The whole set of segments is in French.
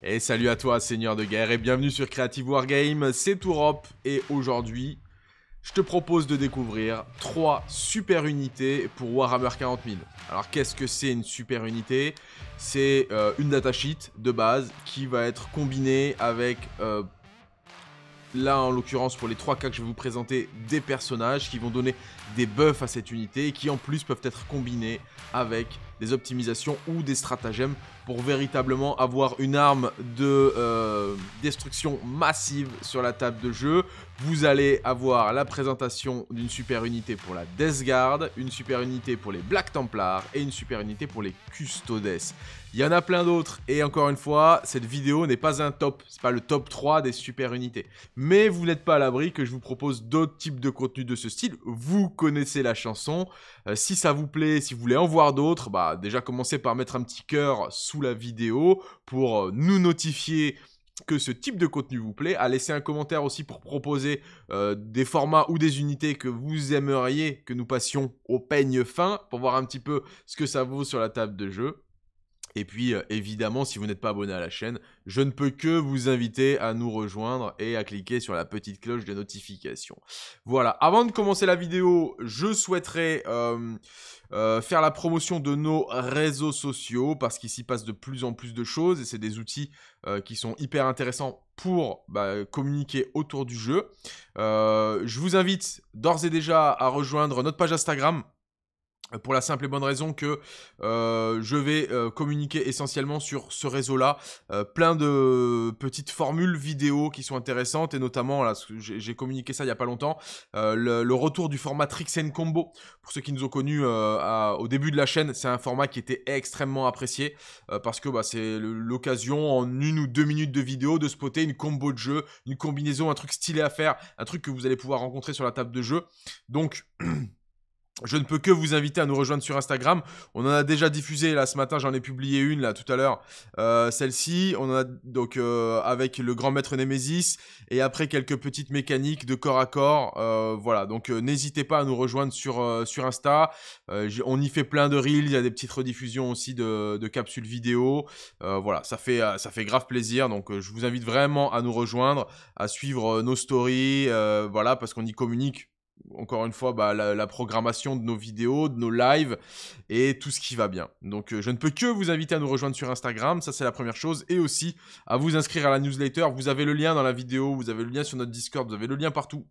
Et salut à toi Seigneur de Guerre et bienvenue sur Creative Wargame, c'est Tourop et aujourd'hui je te propose de découvrir 3 super unités pour Warhammer 40 000. Alors qu'est-ce que c'est une super unité C'est euh, une une sheet de base qui va être combinée avec, euh, là en l'occurrence pour les 3 cas que je vais vous présenter, des personnages qui vont donner des buffs à cette unité et qui en plus peuvent être combinés avec des optimisations ou des stratagèmes pour véritablement avoir une arme de euh, destruction massive sur la table de jeu. Vous allez avoir la présentation d'une super unité pour la Death Guard, une super unité pour les Black Templars et une super unité pour les Custodes. Il y en a plein d'autres et encore une fois, cette vidéo n'est pas un top, c'est pas le top 3 des super unités. Mais vous n'êtes pas à l'abri que je vous propose d'autres types de contenu de ce style. Vous connaissez la chanson. Euh, si ça vous plaît, si vous voulez en voir d'autres, bah déjà commencez par mettre un petit cœur sous la vidéo pour euh, nous notifier que ce type de contenu vous plaît, à laisser un commentaire aussi pour proposer euh, des formats ou des unités que vous aimeriez que nous passions au peigne fin pour voir un petit peu ce que ça vaut sur la table de jeu. Et puis, euh, évidemment, si vous n'êtes pas abonné à la chaîne, je ne peux que vous inviter à nous rejoindre et à cliquer sur la petite cloche de notification. Voilà, avant de commencer la vidéo, je souhaiterais euh, euh, faire la promotion de nos réseaux sociaux parce qu'il s'y passe de plus en plus de choses et c'est des outils qui sont hyper intéressants pour bah, communiquer autour du jeu. je vous invite d'ores et déjà à rejoindre notre page Instagram pour la simple et bonne raison que euh, je vais euh, communiquer essentiellement sur ce réseau-là, euh, plein de petites formules vidéo qui sont intéressantes et notamment là j'ai communiqué ça il y a pas longtemps, le, retour du format Tricks and Combo. Pour ceux qui nous ont connus au début de la chaîne, c'est un format qui était extrêmement apprécié parce que bah, c'est l'occasion en une ou deux minutes de vidéo de spotter une combo de jeu, une combinaison, un truc stylé à faire, un truc que vous allez pouvoir rencontrer sur la table de jeu. Donc Je ne peux que vous inviter à nous rejoindre sur Instagram. On en a déjà diffusé là ce matin, j'en ai publié une là tout à l'heure. Euh, celle-ci, on en a donc euh, avec le grand maître Nemesis et après quelques petites mécaniques de corps à corps. Euh, voilà, donc n'hésitez pas à nous rejoindre sur sur Insta. on y fait plein de reels, il y a des petites rediffusions aussi de, de capsules vidéo. voilà, ça fait ça fait grave plaisir. Donc je vous invite vraiment à nous rejoindre, à suivre nos stories, voilà parce qu'on y communique encore une fois, bah, la, programmation de nos vidéos, de nos lives et tout ce qui va bien. Donc, euh, je ne peux que vous inviter à nous rejoindre sur Instagram, ça c'est la première chose, et aussi à vous inscrire à la newsletter. Vous avez le lien dans la vidéo, vous avez le lien sur notre Discord, vous avez le lien partout.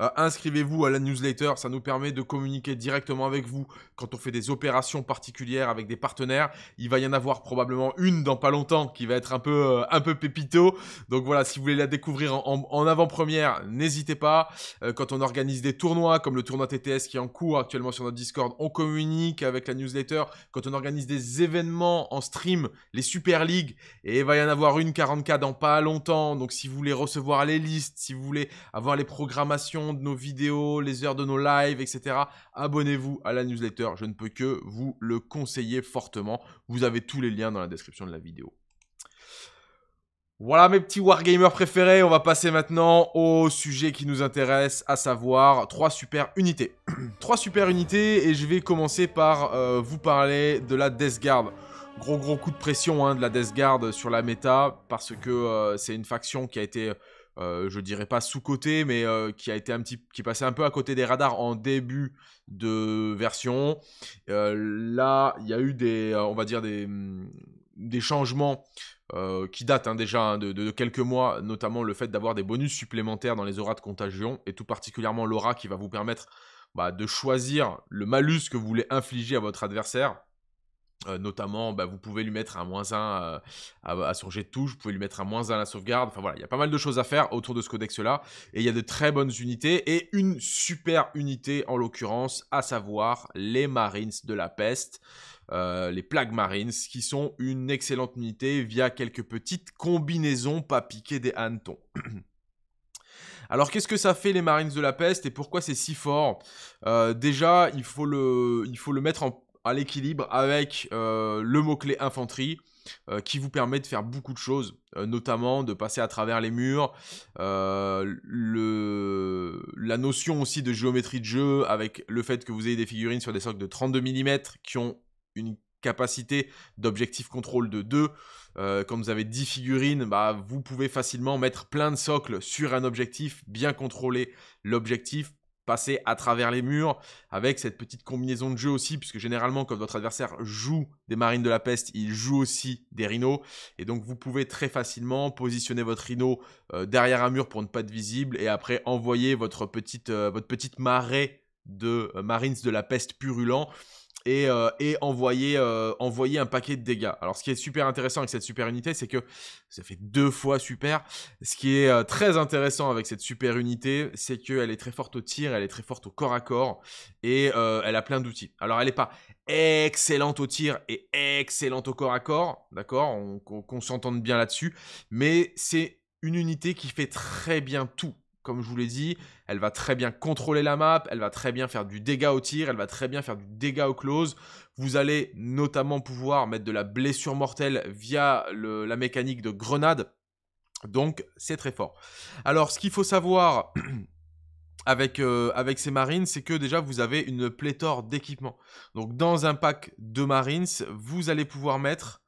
Euh, inscrivez-vous à la newsletter, ça nous permet de communiquer directement avec vous quand on fait des opérations particulières avec des partenaires. Il va y en avoir probablement une dans pas longtemps qui va être un peu, euh, un peu pépito. Donc voilà, si vous voulez la découvrir en, avant-première, n'hésitez pas. Euh, quand on organise des tournois, comme le tournoi TTS qui est en cours actuellement sur notre Discord, on communique avec la newsletter. Quand on organise des événements en stream, les Super League, et il va y en avoir une 40K dans pas longtemps. Donc si vous voulez recevoir les listes, si vous voulez avoir les programmations, de nos vidéos, les heures de nos lives, etc. Abonnez-vous à la newsletter. Je ne peux que vous le conseiller fortement. Vous avez tous les liens dans la description de la vidéo. Voilà mes petits wargamers préférés, on va passer maintenant au sujet qui nous intéresse, à savoir trois super unités. Trois super unités et je vais commencer par euh, vous parler de la Death Guard. Gros gros coup de pression hein, de la Death Guard sur la méta parce que euh, c'est une faction qui a été euh, je dirais pas sous-côté, mais euh, qui a été un petit, qui passait un peu à côté des radars en début de version. Euh, là, il y a eu des, on va dire des, mm, changements qui datent hein, déjà hein, de, quelques mois, notamment le fait d'avoir des bonus supplémentaires dans les auras de contagion et tout particulièrement l'aura qui va vous permettre bah, de choisir le malus que vous voulez infliger à votre adversaire. Euh, notamment, bah, vous pouvez lui mettre un moins 1 euh, à, songer son de touche, vous pouvez lui mettre un moins 1 à la sauvegarde. Enfin voilà, il y a pas mal de choses à faire autour de ce codex-là. Et il y a de très bonnes unités et une super unité en l'occurrence, à savoir les Marines de la peste. Euh, les Plague Marines, qui sont une excellente unité via quelques petites combinaisons pas piquées des hannetons. Alors qu'est-ce que ça fait les Marines de la peste et pourquoi c'est si fort Déjà, il faut, le, il faut le mettre en, à l'équilibre avec euh, le mot-clé infanterie euh, qui vous permet de faire beaucoup de choses, euh, notamment de passer à travers les murs, le... la notion aussi de géométrie de jeu avec le fait que vous ayez des figurines sur des socles de 32 mm qui ont une capacité d'objectif contrôle de 2. quand vous avez 10 figurines, bah, vous pouvez facilement mettre plein de socles sur un objectif, bien contrôler l'objectif à travers les murs avec cette petite combinaison de jeu aussi, puisque généralement, quand votre adversaire joue des marines de la peste, il joue aussi des rhinos. Et donc, vous pouvez très facilement positionner votre rhino euh, derrière un mur pour ne pas être visible et après envoyer votre petite, euh, votre petite marée de euh, marines de la peste purulent euh, et, envoyer, euh, envoyer, un paquet de dégâts. Alors ce qui est super intéressant avec cette super unité, c'est que ça fait deux fois super. Ce qui est euh, très intéressant avec cette super unité, c'est qu'elle est très forte au tir, elle est très forte au corps à corps, et elle a plein d'outils. Alors elle n'est pas excellente au tir et excellente au corps à corps, d'accord Qu'on on, on, s'entende bien là-dessus, mais c'est une unité qui fait très bien tout, comme je vous l'ai dit, elle va très bien contrôler la map, elle va très bien faire du dégât au tir, elle va très bien faire du dégât au close. Vous allez notamment pouvoir mettre de la blessure mortelle via la mécanique de grenade. Donc c'est très fort. Alors ce qu'il faut savoir... avec, euh, avec ces marines, c'est que déjà vous avez une pléthore d'équipements. Donc dans un pack de marines, vous allez pouvoir mettre,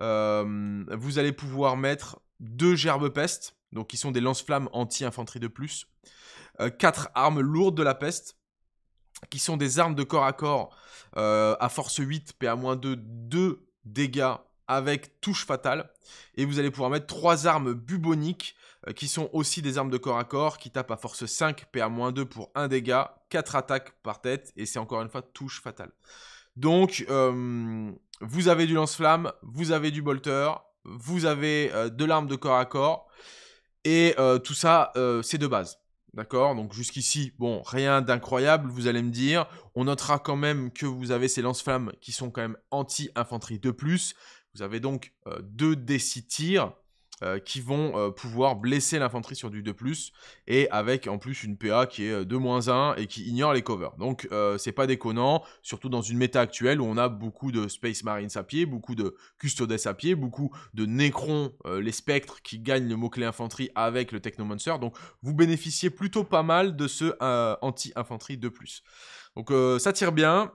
euh, vous allez pouvoir mettre deux gerbes pestes, donc qui sont des lance-flammes anti-infanterie de plus. 4 euh, armes lourdes de la peste, qui sont des armes de corps à corps euh, à force 8, PA-2, 2 dégâts avec touche fatale. Et vous allez pouvoir mettre trois armes buboniques euh, qui sont aussi des armes de corps à corps qui tapent à force 5, PA-2 pour 1 dégât, 4 attaques par tête et c'est encore une fois touche fatale. Donc vous avez du lance-flamme, vous avez du bolter, vous avez de l'arme de corps à corps et tout ça c'est de base. D'accord Donc jusqu'ici, bon, rien d'incroyable, vous allez me dire. On notera quand même que vous avez ces lance-flammes qui sont quand même anti-infanterie de plus. Vous avez donc euh, deux d tirs euh, qui vont euh, pouvoir blesser l'infanterie sur du 2 ⁇ et avec en plus une PA qui est 2-1 euh, et qui ignore les covers. Donc c'est pas déconnant, surtout dans une méta actuelle où on a beaucoup de Space Marines à pied, beaucoup de Custodes à pied, beaucoup de Necrons, les spectres qui gagnent le mot-clé infanterie avec le Technomancer, donc vous bénéficiez plutôt pas mal de ce anti-infanterie 2 ⁇ Donc ça tire bien,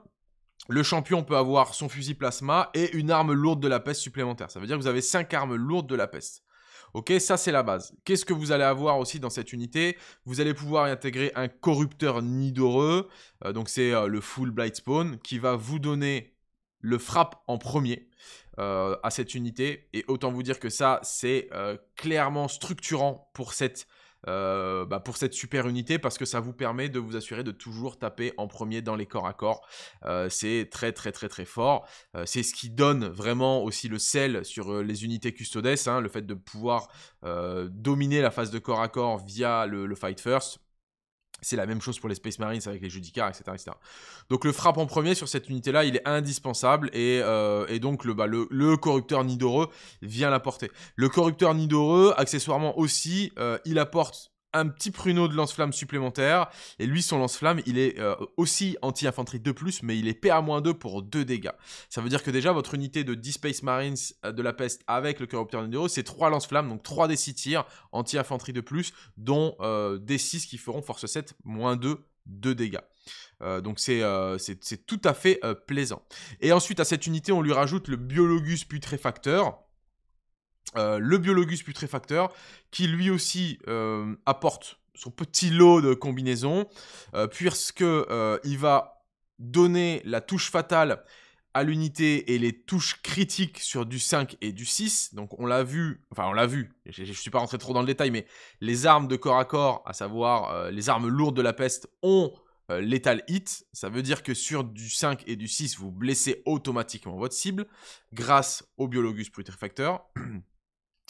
le champion peut avoir son fusil plasma et une arme lourde de la peste supplémentaire. Ça veut dire que vous avez 5 armes lourdes de la peste. Ok, ça c'est la base. Qu'est-ce que vous allez avoir aussi dans cette unité Vous allez pouvoir intégrer un corrupteur nidoreux, euh, donc c'est euh, le full blight spawn, qui va vous donner le frappe en premier euh, à cette unité. Et autant vous dire que ça, c'est clairement structurant pour cette euh, bah, pour cette super unité parce que ça vous permet de vous assurer de toujours taper en premier dans les corps à corps. Euh, c'est très très très très fort. Euh, c'est ce qui donne vraiment aussi le sel sur les unités custodes, hein, le fait de pouvoir dominer la phase de corps à corps via le fight first c'est la même chose pour les Space Marines avec les Judicars, etc., Donc le frappe en premier sur cette unité-là, il est indispensable et, euh, donc le, bah, le, corrupteur nidoreux vient l'apporter. Le corrupteur nidoreux, accessoirement aussi, euh, il apporte un petit pruneau de lance-flamme supplémentaire. Et lui, son lance-flamme, il est euh, aussi anti-infanterie plus mais il est PA-2 pour 2 dégâts. Ça veut dire que déjà, votre unité de 10 Space Marines euh, de la peste avec le Corrupteur numéro c'est 3 lance-flammes, donc 3 des 6 tirs anti-infanterie de plus, dont euh, des 6 qui feront force 7, moins 2, 2 dégâts. donc c'est tout à fait plaisant. Et ensuite à cette unité on lui rajoute le Biologus putréfacteur. Euh, le biologus putréfacteur, qui lui aussi euh, apporte son petit lot de combinaisons, euh, puisque il va donner la touche fatale à l'unité et les touches critiques sur du 5 et du 6. Donc on l'a vu, enfin on l'a vu, je ne suis pas rentré trop dans le détail, mais les armes de corps à corps, à savoir les armes lourdes de la peste, ont l'étal Hit, ça veut dire que sur du 5 et du 6, vous blessez automatiquement votre cible grâce au Biologus putréfacteur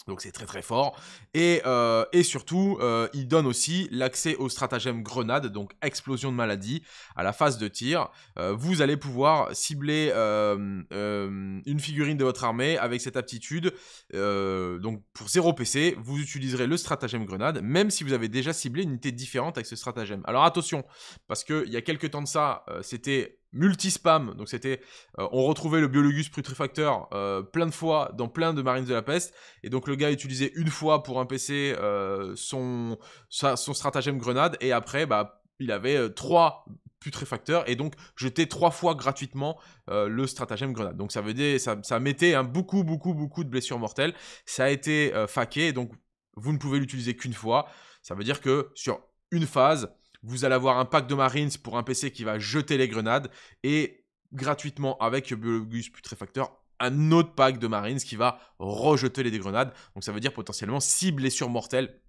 Donc c'est très très fort. Et, euh, surtout, euh, il donne aussi l'accès au stratagème grenade, donc explosion de maladie, à la phase de tir. Euh, vous allez pouvoir cibler une figurine de votre armée avec cette aptitude. donc pour 0 PC, vous utiliserez le stratagème grenade, même si vous avez déjà ciblé une unité différente avec ce stratagème. Alors attention, parce qu'il y a quelques temps de ça, c'était multi-spam. Donc c'était, euh, on retrouvait le Biologus putréfacteur euh, plein de fois dans plein de Marines de la Peste. Et donc le gars utilisait une fois pour un PC euh, son, son stratagème grenade. Et après, bah, il avait trois putréfacteurs et donc jetait trois fois gratuitement le stratagème grenade. Donc ça veut dire ça, ça mettait hein, beaucoup beaucoup beaucoup de blessures mortelles. Ça a été faqué donc vous ne pouvez l'utiliser qu'une fois. Ça veut dire que sur une phase, vous allez avoir un pack de Marines pour un PC qui va jeter les grenades. Et gratuitement, avec Biologus Putréfacteur, un autre pack de Marines qui va rejeter les grenades. Donc ça veut dire potentiellement 6 blessures mortelles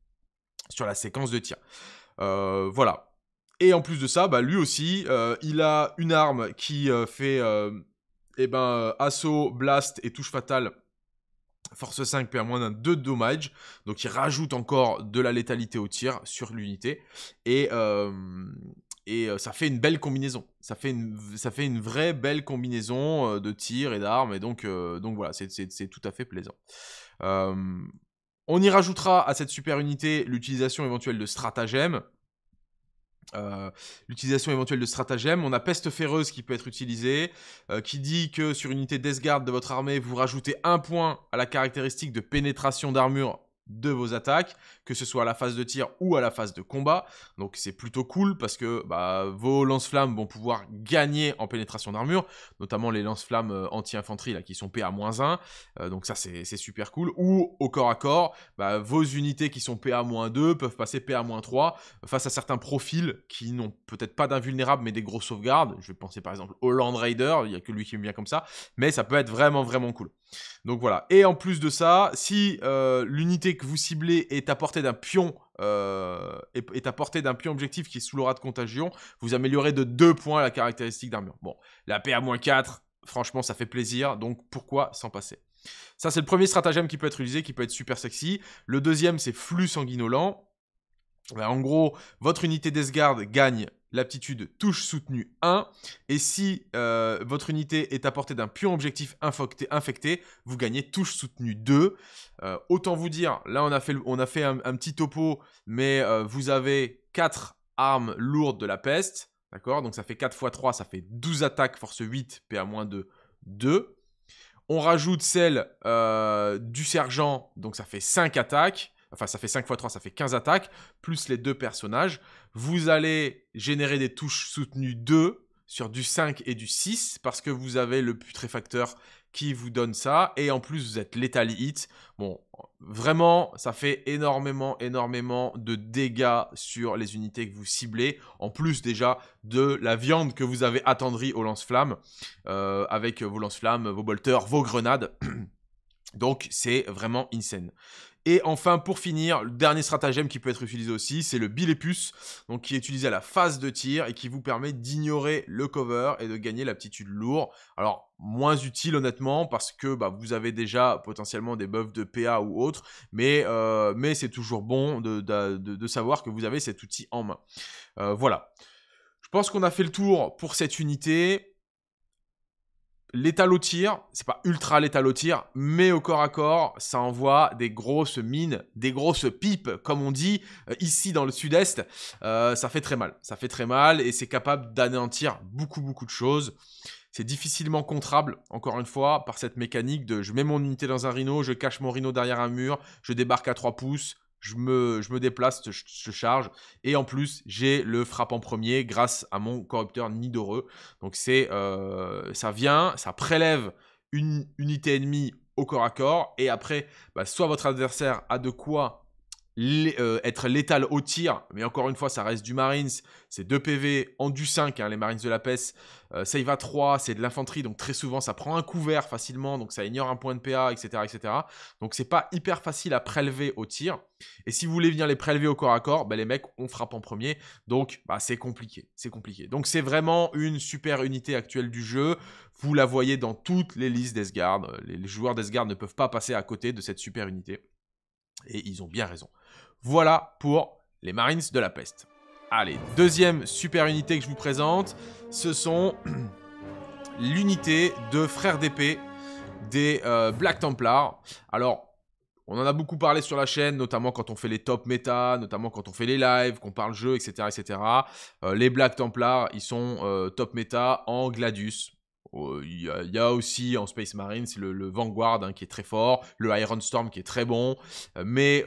sur la séquence de tir. Euh, voilà. Et en plus de ça, bah, lui aussi, euh, il a une arme qui euh, fait eh ben, assaut, blast et touche fatale Force 5 perd moins d'un 2 de dommage, donc il rajoute encore de la létalité au tir sur l'unité. Et, euh, et euh, ça fait une belle combinaison. Ça fait une, ça fait une vraie belle combinaison euh, de tir et d'armes. Et donc, donc voilà, c'est tout à fait plaisant. on y rajoutera à cette super unité l'utilisation éventuelle de stratagèmes. Euh, l'utilisation éventuelle de stratagèmes. On a peste féreuse qui peut être utilisée, euh, qui dit que sur une unité Death Guard de votre armée, vous rajoutez un point à la caractéristique de pénétration d'armure de vos attaques que ce soit à la phase de tir ou à la phase de combat. Donc c'est plutôt cool parce que bah, vos lance-flammes vont pouvoir gagner en pénétration d'armure, notamment les lance-flammes euh, anti-infanterie qui sont PA-1. Euh, donc ça c'est super cool. Ou au corps à corps, bah, vos unités qui sont PA-2 peuvent passer PA-3 face à certains profils qui n'ont peut-être pas d'invulnérable mais des grosses sauvegardes. Je vais penser par exemple au Land Raider, il n'y a que lui qui me vient comme ça, mais ça peut être vraiment vraiment cool. Donc voilà. Et en plus de ça, si euh, l'unité que vous ciblez est à portée d'un pion euh, est, à portée d'un pion objectif qui est sous l'aura de contagion, vous améliorez de 2 points la caractéristique d'armure. Bon, la pa 4, franchement, ça fait plaisir, donc pourquoi s'en passer Ça, c'est le premier stratagème qui peut être utilisé, qui peut être super sexy. Le deuxième, c'est flux sanguinolent. Ben, en gros, votre unité d'esgarde gagne l'aptitude touche soutenue 1. Et si euh, votre unité est à portée d'un pur objectif infecté, vous gagnez touche soutenue 2. Euh, autant vous dire, là on a fait, on a fait un, petit topo, mais euh, vous avez 4 armes lourdes de la peste. D'accord Donc ça fait 4 x 3, ça fait 12 attaques, force 8, PA-2, 2. On rajoute celle du sergent, donc ça fait 5 attaques enfin ça fait 5 x 3, ça fait 15 attaques, plus les deux personnages. Vous allez générer des touches soutenues 2 sur du 5 et du 6, parce que vous avez le putréfacteur qui vous donne ça, et en plus vous êtes l'étal hit. Bon, vraiment, ça fait énormément, énormément de dégâts sur les unités que vous ciblez, en plus déjà de la viande que vous avez attendrie au lance-flammes, euh, avec vos lance-flammes, vos bolters, vos grenades. Donc c'est vraiment insane. Et enfin, pour finir, le dernier stratagème qui peut être utilisé aussi, c'est le bilépus, donc qui est utilisé à la phase de tir et qui vous permet d'ignorer le cover et de gagner l'aptitude lourde. Alors, moins utile honnêtement parce que bah, vous avez déjà potentiellement des buffs de PA ou autre, mais, euh, mais c'est toujours bon de, savoir que vous avez cet outil en main. Euh, voilà. Je pense qu'on a fait le tour pour cette unité. L'étalotir, au c'est pas ultra l'étalotir, mais au corps à corps, ça envoie des grosses mines, des grosses pipes, comme on dit euh, ici dans le sud-est. Euh, ça fait très mal, ça fait très mal et c'est capable d'anéantir beaucoup beaucoup de choses. C'est difficilement contrable, encore une fois, par cette mécanique de je mets mon unité dans un rhino, je cache mon rhino derrière un mur, je débarque à 3 pouces, je me, je me déplace, je, charge. Et en plus, j'ai le frappe en premier grâce à mon corrupteur Nidoreux. Donc c'est, euh, ça vient, ça prélève une unité ennemie au corps à corps. Et après, bah, soit votre adversaire a de quoi euh, être létal au tir, mais encore une fois, ça reste du Marines, c'est 2 PV en du 5, hein, les Marines de la PES, euh, ça y va 3, c'est de l'infanterie, donc très souvent ça prend un couvert facilement, donc ça ignore un point de PA, etc. etc. Donc c'est pas hyper facile à prélever au tir. Et si vous voulez venir les prélever au corps à corps, bah, les mecs, on frappe en premier, donc bah, c'est compliqué, c'est compliqué. Donc c'est vraiment une super unité actuelle du jeu, vous la voyez dans toutes les listes d'Esgard, les joueurs d'Esgard ne peuvent pas passer à côté de cette super unité. Et ils ont bien raison. Voilà pour les Marines de la peste. Allez, deuxième super unité que je vous présente, ce sont l'unité de frères d'épée des euh, Black Templars. Alors, on en a beaucoup parlé sur la chaîne, notamment quand on fait les top méta, notamment quand on fait les lives, qu'on parle jeu, etc. etc. les Black Templars, ils sont euh, top méta en Gladius. Euh, il y, a aussi en Space Marines le, Vanguard hein, qui est très fort, le Iron Storm qui est très bon, mais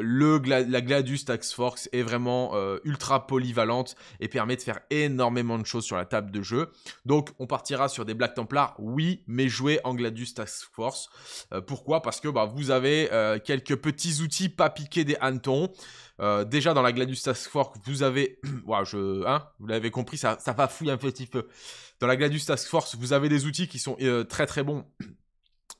la Gladius Tax Force est vraiment euh, ultra polyvalente et permet de faire énormément de choses sur la table de jeu. Donc on partira sur des Black Templars, oui, mais jouer en Gladius Tax Force. Euh, pourquoi Parce que bah, vous avez euh, quelques petits outils pas piqués des hannetons. déjà dans la Gladius Task Force, vous avez, je, hein, vous l'avez compris, ça, ça va fouiller un petit peu. Dans la Gladius Task Force, vous avez des outils qui sont très très bons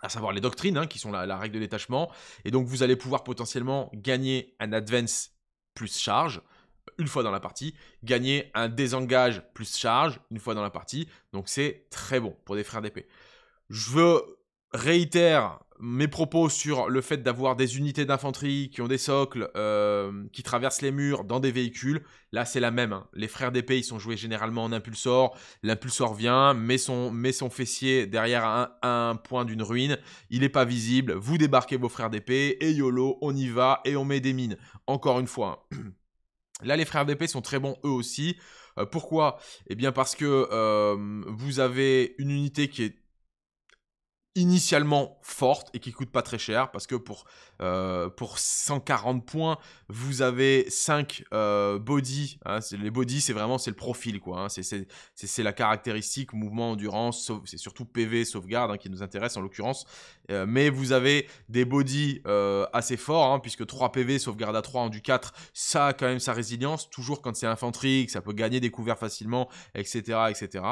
à savoir les doctrines, hein, qui sont la, la, règle de détachement. Et donc, vous allez pouvoir potentiellement gagner un advance plus charge, euh, une fois dans la partie, gagner un désengage plus charge, une fois dans la partie. Donc, c'est très bon pour des frères d'épée. Je veux réitère mes propos sur le fait d'avoir des unités d'infanterie qui ont des socles, euh, qui traversent les murs dans des véhicules. Là, c'est la même. Hein. Les frères d'épée, ils sont joués généralement en impulsor. L'impulsor vient, met son, son fessier derrière un, point d'une ruine. Il n'est pas visible. Vous débarquez vos frères d'épée et YOLO, on y va et on met des mines. Encore une fois. Hein. Là, les frères d'épée sont très bons eux aussi. Euh, pourquoi Eh bien parce que euh, vous avez une unité qui est initialement forte et qui coûte pas très cher parce que pour, euh, pour 140 points vous avez 5 euh, body hein, les body c'est vraiment c'est le profil quoi hein, c'est la caractéristique mouvement endurance c'est surtout PV sauvegarde hein, qui nous intéresse en l'occurrence euh, mais vous avez des body euh, assez forts hein, puisque 3 PV sauvegarde à 3 en du 4 ça a quand même sa résilience toujours quand c'est infanterie que ça peut gagner des couverts facilement etc etc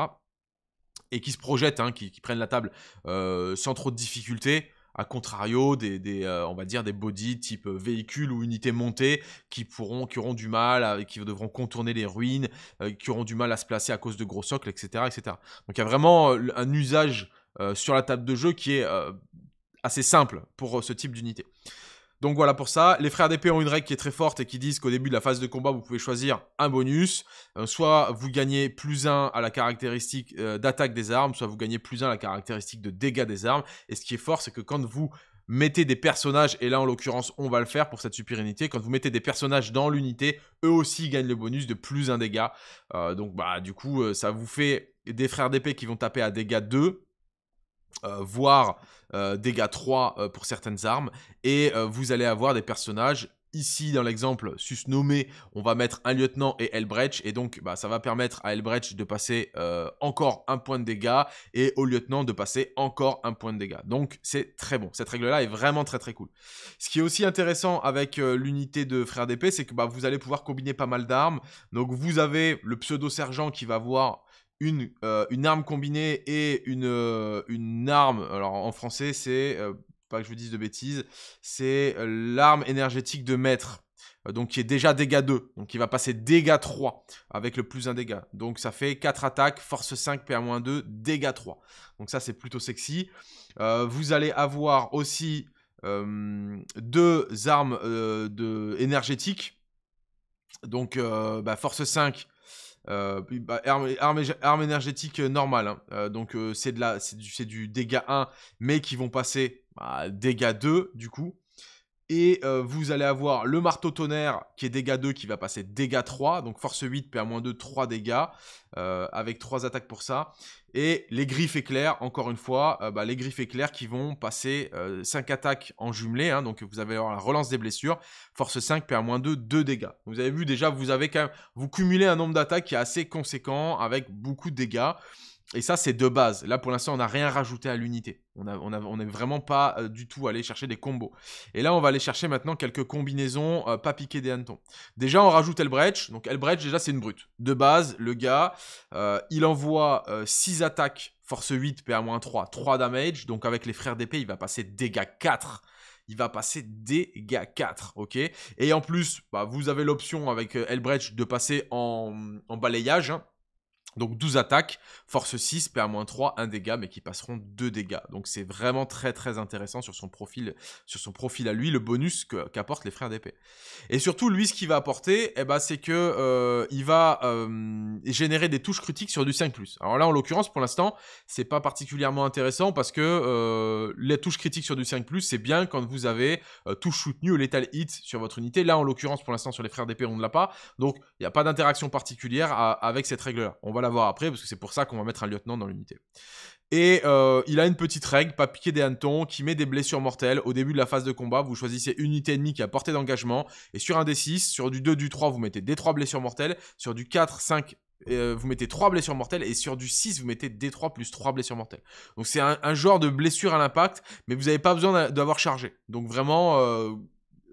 et qui se projettent, hein, qui, prennent la table euh, sans trop de difficultés. À contrario, des, euh, on va dire des bodies type euh, véhicule ou unité montée qui pourront, qui auront du mal, qui devront contourner les ruines, qui auront du mal à se placer à cause de gros socles, etc., etc. Donc il y a vraiment un usage sur la table de jeu qui est assez simple pour ce type d'unité. Donc voilà pour ça. Les frères d'épée ont une règle qui est très forte et qui disent qu'au début de la phase de combat, vous pouvez choisir un bonus. Euh, soit vous gagnez plus 1 à la caractéristique euh, d'attaque des armes, soit vous gagnez plus 1 à la caractéristique de dégâts des armes. Et ce qui est fort, c'est que quand vous mettez des personnages, et là en l'occurrence on va le faire pour cette super unité, quand vous mettez des personnages dans l'unité, eux aussi gagnent le bonus de plus 1 dégâts, euh, donc bah du coup ça vous fait des frères d'épée qui vont taper à dégâts 2, voire euh, dégâts 3 euh, pour certaines armes, et euh, vous allez avoir des personnages Ici, dans l'exemple susnommé, on va mettre un lieutenant et Elbrecht. Et donc, bah, ça va permettre à Elbrecht de passer encore un point de dégâts et au lieutenant de passer encore un point de dégâts. Donc, c'est très bon. Cette règle-là est vraiment très très cool. Ce qui est aussi intéressant avec l'unité de frère d'épée, c'est que bah, vous allez pouvoir combiner pas mal d'armes. Donc, vous avez le pseudo-sergent qui va voir une, euh, une arme combinée et une, euh, une arme. Alors en français, c'est, euh, pas que je vous dise de bêtises, c'est l'arme énergétique de maître. Donc qui est déjà dégâts 2, donc il va passer dégâts 3 avec le plus 1 dégât. Donc ça fait 4 attaques, force 5, PA-2, dégâts 3. Donc ça c'est plutôt sexy. vous allez avoir aussi deux armes de énergétiques. Donc bah, force 5, euh, bah, arme, énergétique euh, normale. Hein. Euh, donc euh, c'est de la, du, du dégât 1, mais qui vont passer à dégât 2 du coup. Et euh, vous allez avoir le marteau tonnerre qui est dégâts 2 qui va passer dégâts 3. Donc force 8 perd moins 2, 3 dégâts. Euh, avec 3 attaques pour ça. Et les griffes éclairs, encore une fois, euh, bah, les griffes éclairs qui vont passer 5 euh, attaques en jumelé. Hein, donc vous allez avoir la relance des blessures. Force 5 perd moins 2, 2 dégâts. Vous avez vu déjà, vous avez quand même. Vous cumulez un nombre d'attaques qui est assez conséquent avec beaucoup de dégâts. Et ça, c'est de base. Là, pour l'instant, on n'a rien rajouté à l'unité. On n'est vraiment pas euh, du tout allé chercher des combos. Et là, on va aller chercher maintenant quelques combinaisons, euh, pas piquer des hannetons. Déjà, on rajoute Elbrecht. Donc, Elbrecht, déjà, c'est une brute. De base, le gars, euh, il envoie 6 attaques, force 8, PA-3, 3 damage. Donc, avec les frères d'épée, il va passer dégâts 4 il va passer dégâts 4, ok Et en plus, bah, vous avez l'option avec Elbrecht de passer en, en balayage, hein. Donc 12 attaques, force 6, moins 3 1 dégât, mais qui passeront 2 dégâts. Donc c'est vraiment très très intéressant sur son profil, sur son profil à lui, le bonus qu'apportent les frères d'épée. Et surtout, lui, ce qu'il va apporter, eh ben, c'est que euh, il va euh, générer des touches critiques sur du 5+. Alors là, en l'occurrence, pour l'instant, c'est pas particulièrement intéressant parce que euh, les touches critiques sur du 5+, c'est bien quand vous avez touche soutenue ou lethal hit sur votre unité. Là, en l'occurrence, pour l'instant, sur les frères d'épée, on ne l'a pas. Donc, il n'y a pas d'interaction particulière avec cette règle-là. On va avoir après, parce que c'est pour ça qu'on va mettre un lieutenant dans l'unité. Et euh, il a une petite règle, pas piquer des hannetons, qui met des blessures mortelles. Au début de la phase de combat, vous choisissez une unité ennemie qui a portée d'engagement, et sur un des 6 sur du 2, du 3, vous mettez des 3 blessures mortelles, sur du 4, 5, euh, vous mettez 3 blessures mortelles, et sur du 6, vous mettez des 3 plus 3 blessures mortelles. Donc c'est un, genre de blessure à l'impact, mais vous n'avez pas besoin d'avoir chargé. Donc vraiment, euh,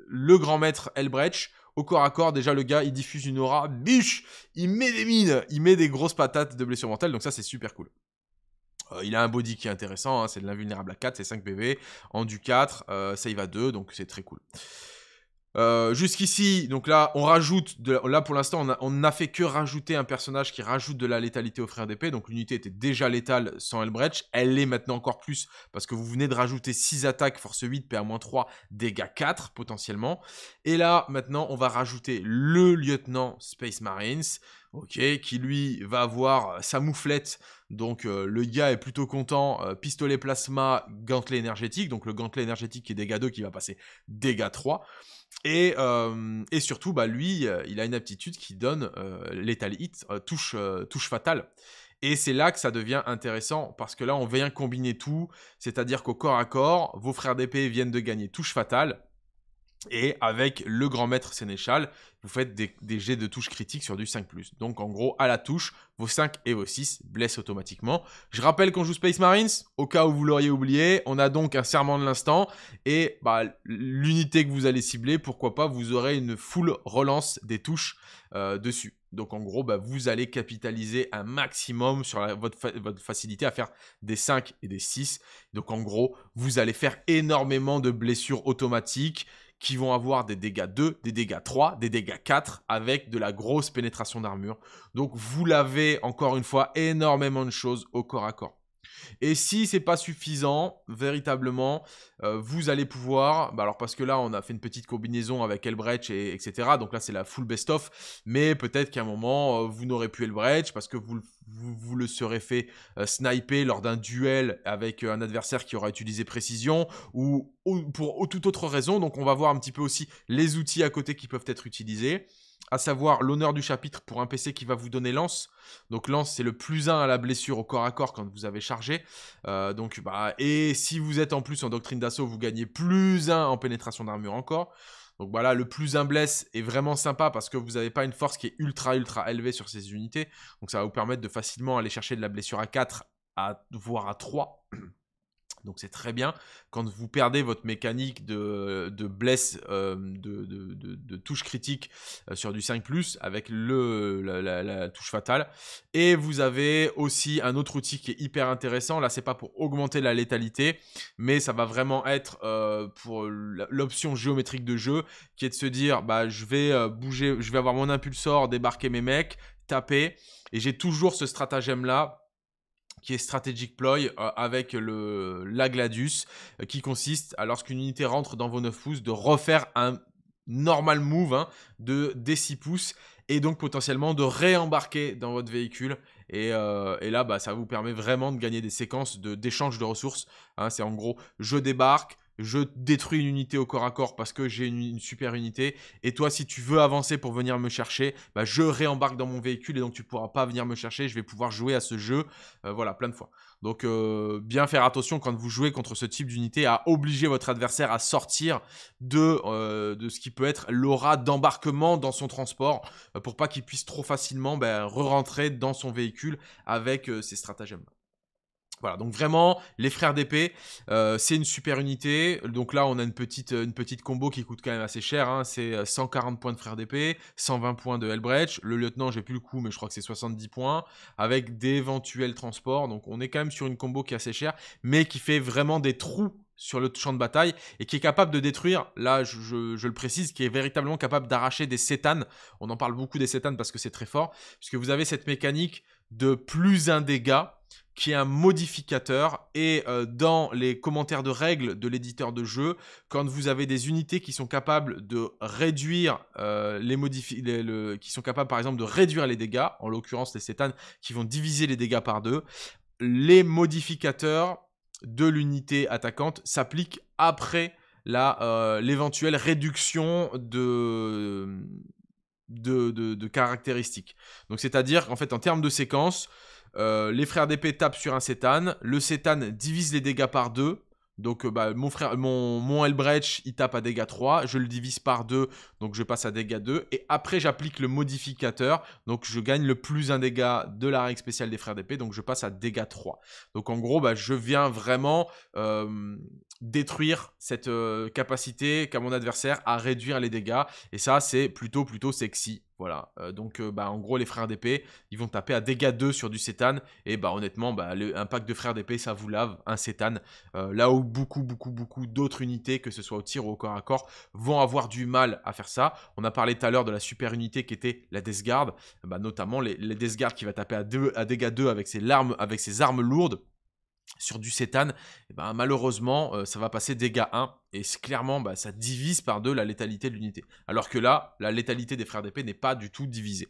le grand maître Elbrecht, au corps à corps, déjà, le gars, il diffuse une aura, biche, il met des mines, il met des grosses patates de blessures mentale, donc ça, c'est super cool. Euh, il a un body qui est intéressant, hein. c'est de l'invulnérable à 4, c'est 5 PV, en du 4, euh, save à 2, donc c'est très cool. Euh, jusqu'ici, donc là, on rajoute. là, pour l'instant, on n'a fait que rajouter un personnage qui rajoute de la létalité au frère d'épée. Donc l'unité était déjà létale sans Elbrecht. Elle l'est maintenant encore plus parce que vous venez de rajouter 6 attaques, force 8, moins 3 dégâts 4 potentiellement. Et là, maintenant, on va rajouter le lieutenant Space Marines. Ok, qui lui va avoir sa mouflette donc euh, le gars est plutôt content, euh, pistolet plasma, gantelet énergétique, donc le gantelet énergétique qui est dégâts 2 qui va passer dégâts 3. Et, euh, et surtout, bah, lui, il a une aptitude qui donne l'étal hit, touche, touche fatale. Et c'est là que ça devient intéressant, parce que là, on vient combiner tout, c'est-à-dire qu'au corps à corps, vos frères d'épée viennent de gagner touche fatale, et avec le grand maître sénéchal, vous faites des, jets de touches critiques sur du 5 ⁇ Donc en gros, à la touche, vos 5 et vos 6 blessent automatiquement. Je rappelle qu'on joue Space Marines, au cas où vous l'auriez oublié, on a donc un serment de l'instant, et bah, l'unité que vous allez cibler, pourquoi pas, vous aurez une full relance des touches euh, dessus. Donc en gros, bah, vous allez capitaliser un maximum sur votre, facilité à faire des 5 et des 6. Donc en gros, vous allez faire énormément de blessures automatiques qui vont avoir des dégâts 2, des dégâts 3, des dégâts 4 avec de la grosse pénétration d'armure. Donc vous l'avez encore une fois énormément de choses au corps à corps. Et si c'est pas suffisant, véritablement, euh, vous allez pouvoir, bah, alors parce que là on a fait une petite combinaison avec Elbrecht et etc. Donc là c'est la full best of, mais peut-être qu'à un moment euh, vous n'aurez plus Elbrecht parce que vous, vous, le serez fait euh, sniper lors d'un duel avec un adversaire qui aura utilisé précision ou, pour toute autre raison. Donc on va voir un petit peu aussi les outils à côté qui peuvent être utilisés à savoir l'honneur du chapitre pour un PC qui va vous donner lance. Donc lance, c'est le plus 1 à la blessure au corps à corps quand vous avez chargé. Euh, donc, bah, et si vous êtes en plus en doctrine d'assaut, vous gagnez plus 1 en pénétration d'armure encore. Donc voilà, le plus 1 bless est vraiment sympa parce que vous n'avez pas une force qui est ultra ultra élevée sur ces unités. Donc ça va vous permettre de facilement aller chercher de la blessure à 4, à, voire à 3. Donc c'est très bien. Quand vous perdez votre mécanique de, de bless, euh, de, touche critique euh, sur du 5 ⁇ avec le, la, touche fatale. Et vous avez aussi un autre outil qui est hyper intéressant. Là, n'est pas pour augmenter la létalité, mais ça va vraiment être euh, pour l'option géométrique de jeu, qui est de se dire, bah, je vais bouger, je vais avoir mon impulsor, débarquer mes mecs, taper. Et j'ai toujours ce stratagème-là qui est Strategic Ploy euh, avec le, la Gladius, euh, qui consiste à lorsqu'une unité rentre dans vos 9 pouces, de refaire un normal move hein, de des 6 pouces et donc potentiellement de réembarquer dans votre véhicule. Euh, et, là, bah, ça vous permet vraiment de gagner des séquences d'échange de, ressources. Hein. C'est en gros, je débarque, je détruis une unité au corps à corps parce que j'ai une, super unité. Et toi, si tu veux avancer pour venir me chercher, bah, je réembarque dans mon véhicule et donc tu pourras pas venir me chercher. Je vais pouvoir jouer à ce jeu, euh, voilà, plein de fois. Donc, euh, bien faire attention quand vous jouez contre ce type d'unité à obliger votre adversaire à sortir de, euh, de ce qui peut être l'aura d'embarquement dans son transport pour pas qu'il puisse trop facilement ben, re-rentrer dans son véhicule avec ses stratagèmes voilà, donc vraiment, les frères d'épée, euh, c'est une super unité. Donc là, on a une petite, euh, une petite combo qui coûte quand même assez cher. Hein. C'est 140 euh, points de frères d'épée, 120 points de Hellbrecht. Le lieutenant, j'ai plus le coup, mais je crois que c'est 70 points, avec d'éventuels transports. Donc on est quand même sur une combo qui est assez chère, mais qui fait vraiment des trous sur le champ de bataille et qui est capable de détruire, là je, je le précise, qui est véritablement capable d'arracher des sétanes. On en parle beaucoup des sétanes parce que c'est très fort, puisque vous avez cette mécanique de plus un dégât qui est un modificateur. Et euh, dans les commentaires de règles de l'éditeur de jeu, quand vous avez des unités qui sont capables de réduire euh, les qui sont capables par exemple de réduire les dégâts, en l'occurrence les cétanes qui vont diviser les dégâts par deux, les modificateurs de l'unité attaquante s'appliquent après euh, l'éventuelle réduction de, caractéristiques. Donc c'est-à-dire qu'en fait en termes de séquence, euh, les frères d'épée tapent sur un setan, Le setan divise les dégâts par 2. Donc euh, bah, mon frère, mon, mon Elbrecht, il tape à dégâts 3, je le divise par 2, donc je passe à dégâts 2, et après j'applique le modificateur, donc je gagne le plus un dégât de la règle spéciale des frères d'épée, donc je passe à dégâts 3. Donc en gros, bah, je viens vraiment euh, détruire cette capacité qu'a mon adversaire à réduire les dégâts, et ça c'est plutôt plutôt sexy voilà. Euh, donc, euh, bah, en gros, les frères d'épée, ils vont taper à dégâts 2 sur du sétane. Et bah, honnêtement, bah, un pack de frères d'épée, ça vous lave un sétane. Euh, là où beaucoup, beaucoup, beaucoup d'autres unités, que ce soit au tir ou au corps à corps, vont avoir du mal à faire ça. On a parlé tout à l'heure de la super unité qui était la Death Guard. Bah, notamment les, les Death Guard qui va taper à, dégâts 2 avec ses, larmes, avec ses armes lourdes sur du cétane, eh ben, malheureusement, euh, ça va passer dégâts 1. Et clairement, bah, ça divise par deux la létalité de l'unité. Alors que là, la létalité des frères d'épée n'est pas du tout divisée.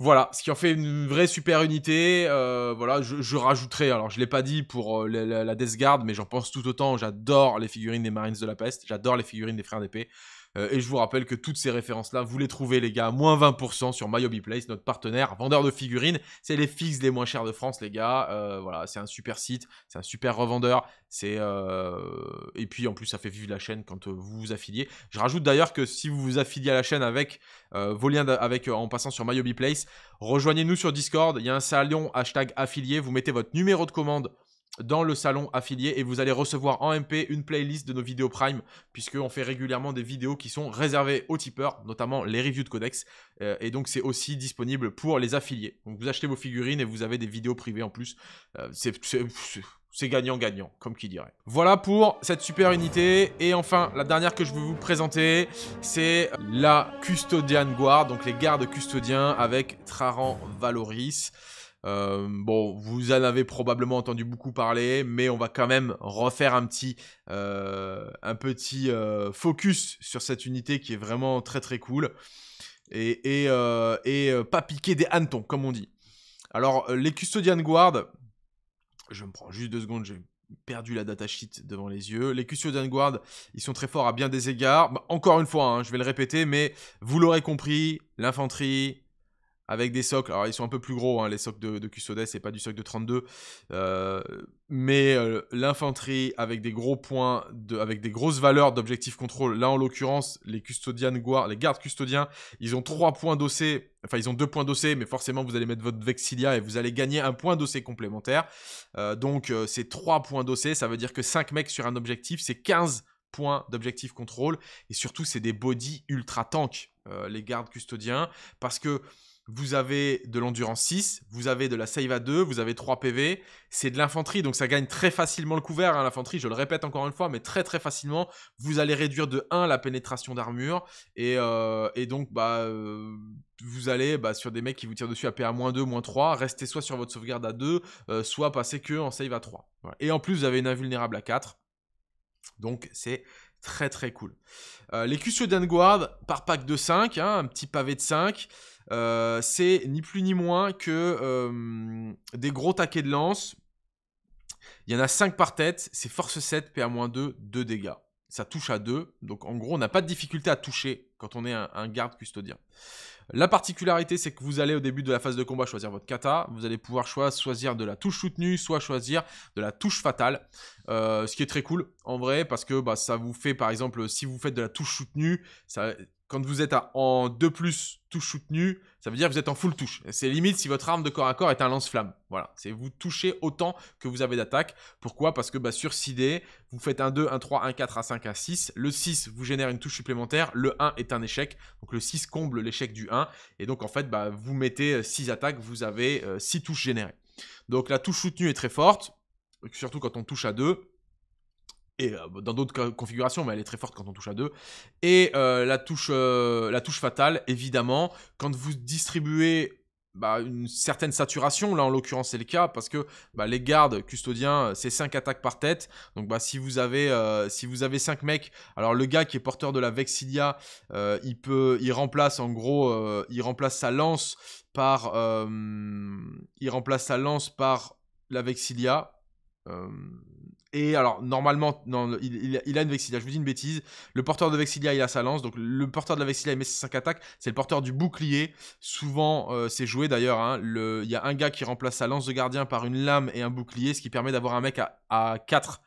Voilà, ce qui en fait une vraie super unité. Euh, voilà, je, rajouterai, alors je ne l'ai pas dit pour euh, la, la, Death Guard, mais j'en pense tout autant. J'adore les figurines des Marines de la Peste, j'adore les figurines des Frères d'épée. Euh, et je vous rappelle que toutes ces références-là, vous les trouvez, les gars, à moins 20% sur MyObiPlace, notre partenaire, vendeur de figurines. C'est les fixes les moins chers de France, les gars. Euh, voilà, c'est un super site, c'est un super revendeur. C'est euh, Et puis, en plus, ça fait vivre la chaîne quand vous vous affiliez. Je rajoute d'ailleurs que si vous vous affiliez à la chaîne avec vos liens avec, en passant sur MyObiPlace, rejoignez-nous sur Discord. Il y a un salon hashtag affilié. Vous mettez votre numéro de commande dans le salon affilié et vous allez recevoir en MP une playlist de nos vidéos Prime puisqu'on fait régulièrement des vidéos qui sont réservées aux tipeurs, notamment les reviews de codex euh, et donc c'est aussi disponible pour les affiliés. Donc vous achetez vos figurines et vous avez des vidéos privées en plus. Euh, c'est c'est gagnant-gagnant, comme qui dirait. Voilà pour cette super unité. Et enfin, la dernière que je veux vous présenter, c'est la Custodian Guard, donc les gardes custodiens avec Traran Valoris bon, vous en avez probablement entendu beaucoup parler, mais on va quand même refaire un petit, euh, un petit euh, focus sur cette unité qui est vraiment très très cool. Et, et, euh, et pas piquer des hannetons, comme on dit. Alors, les Custodian Guard, je me prends juste deux secondes, j'ai perdu la data sheet devant les yeux. Les Custodian Guard, ils sont très forts à bien des égards. Bah, encore une fois, hein, je vais le répéter, mais vous l'aurez compris, l'infanterie, avec des socles. Alors, ils sont un peu plus gros, hein, les socles de, de Custodes, c'est pas du socle de 32. Euh, mais euh, l'infanterie, avec des gros points, de, avec des grosses valeurs d'objectif contrôle. Là, en l'occurrence, les guard, les gardes custodiens, ils ont 3 points d'OC. Enfin, ils ont 2 points d'OC, mais forcément, vous allez mettre votre Vexilia et vous allez gagner un point d'OC complémentaire. Euh, donc, c'est 3 points d'OC, ça veut dire que 5 mecs sur un objectif, c'est 15 points d'objectif contrôle. Et surtout, c'est des bodies ultra tank, les gardes custodiens. Parce que vous avez de l'endurance 6, vous avez de la save à 2, vous avez 3 PV. C'est de l'infanterie, donc ça gagne très facilement le couvert. Hein, l'infanterie, je le répète encore une fois, mais très très facilement, vous allez réduire de 1 la pénétration d'armure. Et, euh, et, donc, bah, euh, vous allez bah, sur des mecs qui vous tirent dessus à PA-2, 3, rester soit sur votre sauvegarde à 2, euh, soit passer que save à 3. Voilà. Et en plus, vous avez une invulnérable à 4. Donc, c'est Très très cool. Euh, les Custodian Guard par pack de 5, hein, un petit pavé de 5. Euh, c'est ni plus ni moins que euh, des gros taquets de lance. Il y en a 5 par tête, c'est force 7, PA-2, 2 dégâts. Ça touche à 2, donc en gros, on n'a pas de difficulté à toucher quand on est un garde custodien. La particularité, c'est que vous allez au début de la phase de combat choisir votre kata. Vous allez pouvoir choisir de la touche soutenue, soit choisir de la touche fatale. Euh, ce qui est très cool en vrai, parce que bah, ça vous fait, par exemple, si vous faites de la touche soutenue, ça, quand vous êtes à, en 2 plus touche soutenue, ça veut dire que vous êtes en full touche. C'est limite si votre arme de corps à corps est un lance-flamme. Voilà, c'est vous touchez autant que vous avez d'attaque. Pourquoi Parce que bah, sur 6D, vous faites un 2, un 3, un 4, un 5, un 6. Le 6 vous génère une touche supplémentaire. Le 1 est un échec. Donc le 6 comble l'échec du 1. Et donc en fait, bah, vous mettez 6 euh, attaques, vous avez 6 euh, touches générées. Donc la touche soutenue est très forte, surtout quand on touche à 2 et euh, bah, dans d'autres configurations, mais elle est très forte quand on touche à deux. Et euh, la, touche, euh, la touche fatale, évidemment, quand vous distribuez bah, une certaine saturation, là en l'occurrence c'est le cas, parce que bah, les gardes custodiens, c'est 5 attaques par tête, donc bah, si, vous avez, si vous avez 5 mecs, alors le gars qui est porteur de la Vexilia, il, peut, il remplace en gros, il remplace sa lance par... il remplace sa lance par la Vexilia. Et alors, normalement, il, a une Vexilia. Je vous dis une bêtise. Le porteur de Vexilia, il a sa lance. Donc, le porteur de la Vexilia, il met ses 5 attaques. C'est le porteur du bouclier. Souvent, euh, c'est joué d'ailleurs. Hein. Il y a un gars qui remplace sa lance de gardien par une lame et un bouclier, ce qui permet d'avoir un mec à, à 4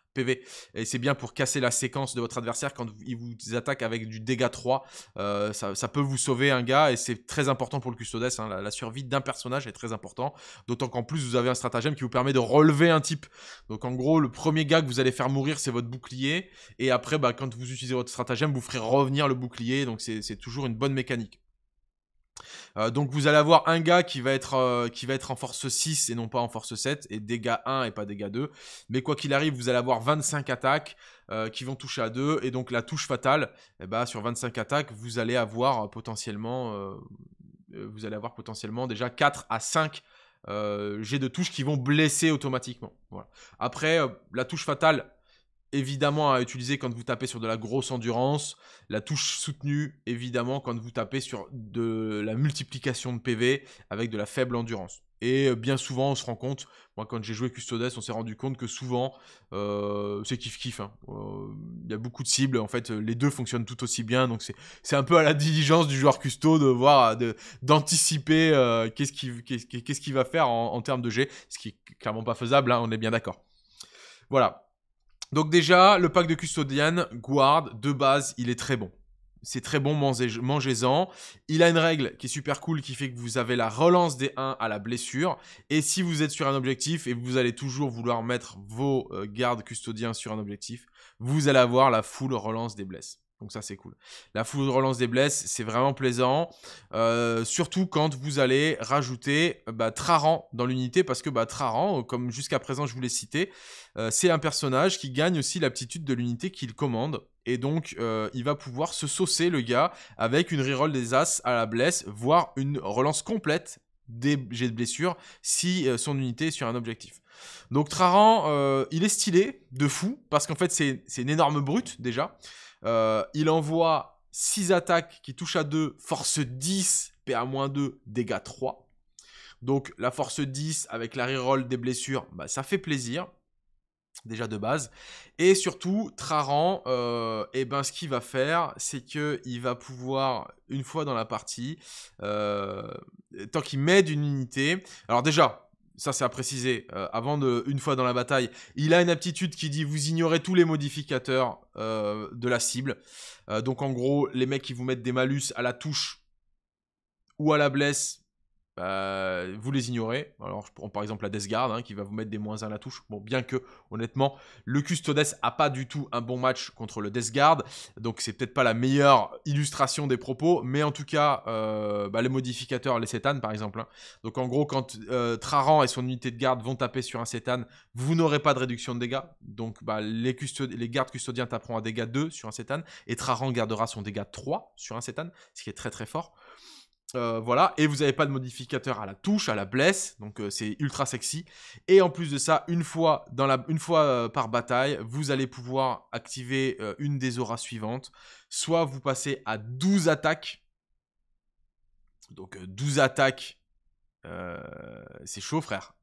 et c'est bien pour casser la séquence de votre adversaire quand il vous attaque avec du dégât 3. Euh, ça, peut vous sauver un gars et c'est très important pour le custodes. Hein. La, survie d'un personnage est très important. D'autant qu'en plus, vous avez un stratagème qui vous permet de relever un type. Donc en gros, le premier gars que vous allez faire mourir, c'est votre bouclier. Et après, bah, quand vous utilisez votre stratagème, vous ferez revenir le bouclier. Donc c'est toujours une bonne mécanique. Euh, donc vous allez avoir un gars qui va, être, euh, qui va être en force 6 et non pas en force 7, et dégâts 1 et pas dégâts 2. Mais quoi qu'il arrive, vous allez avoir 25 attaques euh, qui vont toucher à 2, et donc la touche fatale, eh ben, sur 25 attaques, vous allez avoir potentiellement, vous allez avoir potentiellement déjà 4 à 5 jets de touche qui vont blesser automatiquement. Après, la touche fatale, évidemment à utiliser quand vous tapez sur de la grosse endurance, la touche soutenue évidemment quand vous tapez sur de la multiplication de PV avec de la faible endurance. Et euh, bien souvent, on se rend compte, moi quand j'ai joué Custodes, on s'est rendu compte que souvent, euh, c'est kiff-kiff. Hein. Euh, il y a beaucoup de cibles, en fait, les deux fonctionnent tout aussi bien. Donc c'est un peu à la diligence du joueur custo de voir, d'anticiper qu'est-ce qu'il va faire en, termes de G ce qui est clairement pas faisable, hein, on est bien d'accord. Voilà, donc déjà, le pack de Custodian, Guard, de base, il est très bon. C'est très bon, mangez-en. Il a une règle qui est super cool qui fait que vous avez la relance des 1 à la blessure. Et si vous êtes sur un objectif et vous allez toujours vouloir mettre vos euh, gardes custodiens sur un objectif, vous allez avoir la full relance des blesses. Donc ça, c'est cool. La foule relance des blesses, c'est vraiment plaisant. Euh, surtout quand vous allez rajouter bah, Traran dans l'unité, parce que bah, Traran, euh, comme jusqu'à présent je vous l'ai cité, euh, c'est un personnage qui gagne aussi l'aptitude de l'unité qu'il commande. Et donc, il va pouvoir se saucer, le gars, avec une reroll des As à la blesse, voire une relance complète des jets de blessure si son unité est sur un objectif. Donc Traran, il est stylé, de fou, parce qu'en fait, c'est une énorme brute, déjà. Euh, il envoie 6 attaques qui touchent à 2, force 10, PA-2, dégâts 3. Donc la force 10 avec la reroll des blessures, bah, ça fait plaisir. Déjà de base. Et surtout, Traran, euh, eh ben, ce qu'il va faire, c'est qu'il va pouvoir, une fois dans la partie, euh, tant qu'il m'aide une unité. Alors déjà, ça c'est à préciser, euh, avant de, une fois dans la bataille, il a une aptitude qui dit vous ignorez tous les modificateurs euh, de la cible. Euh, donc en gros, les mecs qui vous mettent des malus à la touche ou à la blesse, euh, vous les ignorez. Alors, je prends par exemple la Death Guard hein, qui va vous mettre des moins 1 à la touche. Bon, bien que, honnêtement, le Custodes a pas du tout un bon match contre le Death Guard. Donc, c'est peut-être pas la meilleure illustration des propos. Mais en tout cas, euh, bah, les modificateurs, les Cétanes par exemple. Hein. Donc, en gros, quand euh, Traran et son unité de garde vont taper sur un Cétane, vous n'aurez pas de réduction de dégâts. Donc, bah, les, les gardes custodiens taperont un dégât 2 sur un Cétane. Et Traran gardera son dégât 3 sur un Cétane, ce qui est très très fort. Euh, voilà, et vous n'avez pas de modificateur à la touche, à la blesse, donc euh, c'est ultra sexy. Et en plus de ça, une fois, dans une fois euh, par bataille, vous allez pouvoir activer une des auras suivantes. Soit vous passez à 12 attaques. Donc 12 attaques, c'est chaud frère.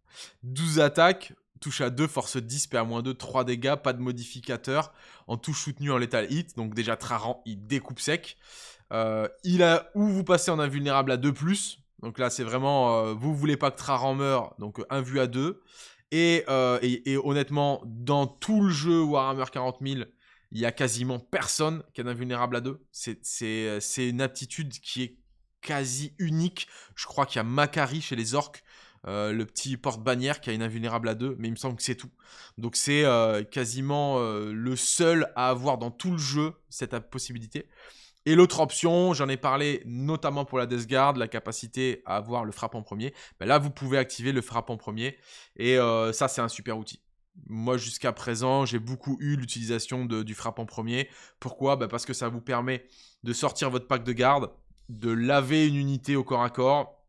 12 attaques, touche à 2, force 10, moins 2 3 dégâts, pas de modificateur, en touche soutenue en lethal hit, donc déjà Traran, il découpe sec. Euh, il a où vous passez en invulnérable à 2 ⁇ donc là c'est vraiment, euh, vous voulez pas que Traran meure, donc euh, un vu à 2. Et, honnêtement, dans tout le jeu Warhammer 40 il y a quasiment personne qui est invulnérable à 2. C'est une aptitude qui est quasi unique. Je crois qu'il y a Makari chez les orques, le petit porte-bannière qui a une invulnérable à 2, mais il me semble que c'est tout. Donc c'est quasiment le seul à avoir dans tout le jeu cette possibilité. Et l'autre option, j'en ai parlé notamment pour la Death Guard, la capacité à avoir le frappant en premier. Ben là, vous pouvez activer le frappant en premier. Et euh, ça, c'est un super outil. Moi, jusqu'à présent, j'ai beaucoup eu l'utilisation du frappant en premier. Pourquoi ben Parce que ça vous permet de sortir votre pack de garde, de laver une unité au corps à corps.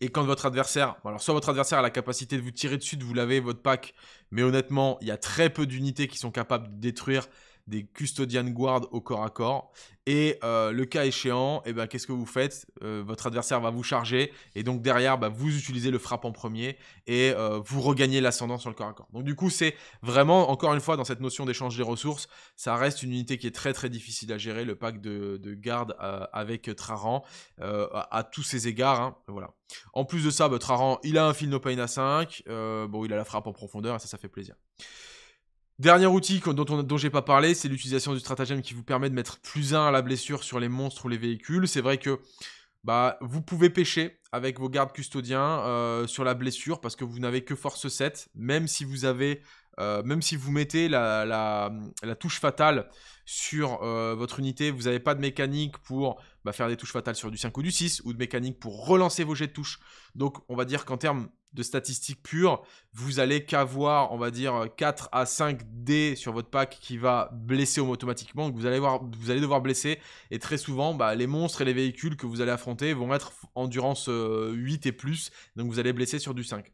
Et quand votre adversaire, alors soit votre adversaire a la capacité de vous tirer dessus, de vous laver votre pack, mais honnêtement, il y a très peu d'unités qui sont capables de détruire des custodian guard au corps à corps. Et euh, le cas échéant, eh ben, qu'est-ce que vous faites euh, Votre adversaire va vous charger et donc derrière, bah, vous utilisez le frappe en premier et euh, vous regagnez l'ascendant sur le corps à corps. Donc du coup, c'est vraiment, encore une fois, dans cette notion d'échange des ressources, ça reste une unité qui est très très difficile à gérer, le pack de, de garde avec Traran, à, tous ses égards. Hein, voilà. En plus de ça, bah, Traran, il a un fil no pain à 5, bon, il a la frappe en profondeur et ça, ça fait plaisir. Dernier outil dont, dont j'ai pas parlé, c'est l'utilisation du stratagème qui vous permet de mettre plus 1 à la blessure sur les monstres ou les véhicules. C'est vrai que bah, vous pouvez pêcher avec vos gardes custodiens euh, sur la blessure parce que vous n'avez que force 7, même si vous avez euh, même si vous mettez la, touche fatale sur euh, votre unité, vous n'avez pas de mécanique pour bah, faire des touches fatales sur du 5 ou du 6, ou de mécanique pour relancer vos jets de touche. Donc on va dire qu'en termes de statistiques pures, vous allez qu'avoir, on va dire, 4 à 5 dés sur votre pack qui va blesser automatiquement. Donc vous allez, devoir blesser. Et très souvent, bah, les monstres et les véhicules que vous allez affronter vont être endurance 8 euh, et plus. Donc vous allez blesser sur du 5.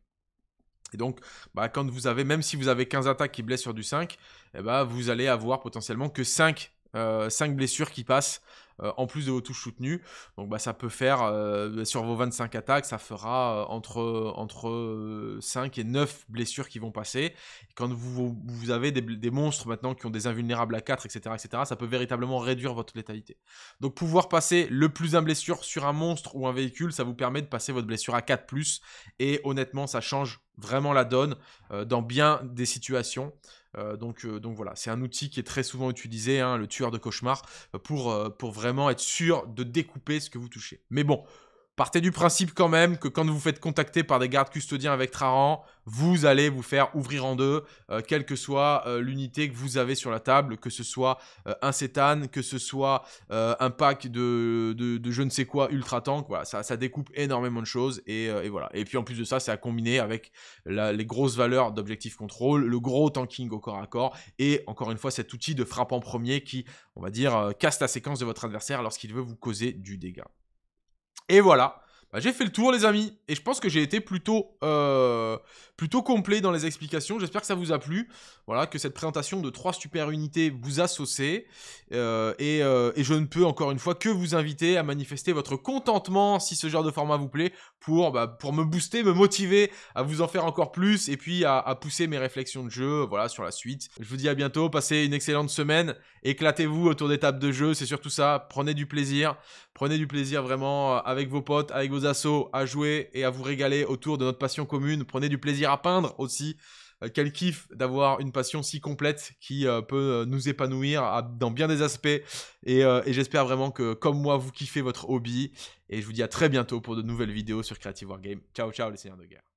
Et donc, bah, quand vous avez, même si vous avez 15 attaques qui blessent sur du 5, eh bah, vous allez avoir potentiellement que 5 euh, blessures qui passent euh, en plus de vos touches soutenues. Donc bah, ça peut faire, euh, sur vos 25 attaques, ça fera euh, entre, entre 5 et 9 blessures qui vont passer. quand vous, vous avez des, monstres maintenant qui ont des invulnérables à 4, etc., etc., ça peut véritablement réduire votre létalité. Donc pouvoir passer le plus d'un blessure sur un monstre ou un véhicule, ça vous permet de passer votre blessure à 4 ⁇ et honnêtement, ça change vraiment la donne dans bien des situations. Euh, euh, donc, voilà, c'est un outil qui est très souvent utilisé, hein, le tueur de cauchemar, euh, pour vraiment être sûr de découper ce que vous touchez. Mais bon, partez du principe quand même que quand vous faites contacter par des gardes custodiens avec Traran, vous allez vous faire ouvrir en deux, euh, quelle que soit euh, l'unité que vous avez sur la table, que ce soit euh, un sétane, que ce soit un pack de, de, je ne sais quoi ultra tank. Voilà, ça, découpe énormément de choses et, voilà. Et puis en plus de ça, c'est à combiner avec les grosses valeurs d'objectif contrôle, le gros tanking au corps à corps et encore une fois cet outil de frappe en premier qui, on va dire, casse la séquence de votre adversaire lorsqu'il veut vous causer du dégât. Et voilà. Bah, j'ai fait le tour, les amis, et je pense que j'ai été plutôt, euh, plutôt complet dans les explications. J'espère que ça vous a plu. Voilà, que cette présentation de trois super unités vous a saucé. Euh, et, euh, et, je ne peux encore une fois que vous inviter à manifester votre contentement si ce genre de format vous plaît. Bah, pour, me booster, me motiver à vous en faire encore plus et puis à, à, pousser mes réflexions de jeu voilà, sur la suite. Je vous dis à bientôt, passez une excellente semaine, éclatez-vous autour des tables de jeu, c'est surtout ça, prenez du plaisir, prenez du plaisir vraiment euh, avec vos potes, avec vos assos, à jouer et à vous régaler autour de notre passion commune, prenez du plaisir à peindre aussi. Euh, quel kiff d'avoir une passion si complète qui euh, peut euh, nous épanouir dans bien des aspects. Et, et j'espère vraiment que, comme moi, vous kiffez votre hobby. Et je vous dis à très bientôt pour de nouvelles vidéos sur Creative Wargame. Ciao, ciao les seigneurs de guerre.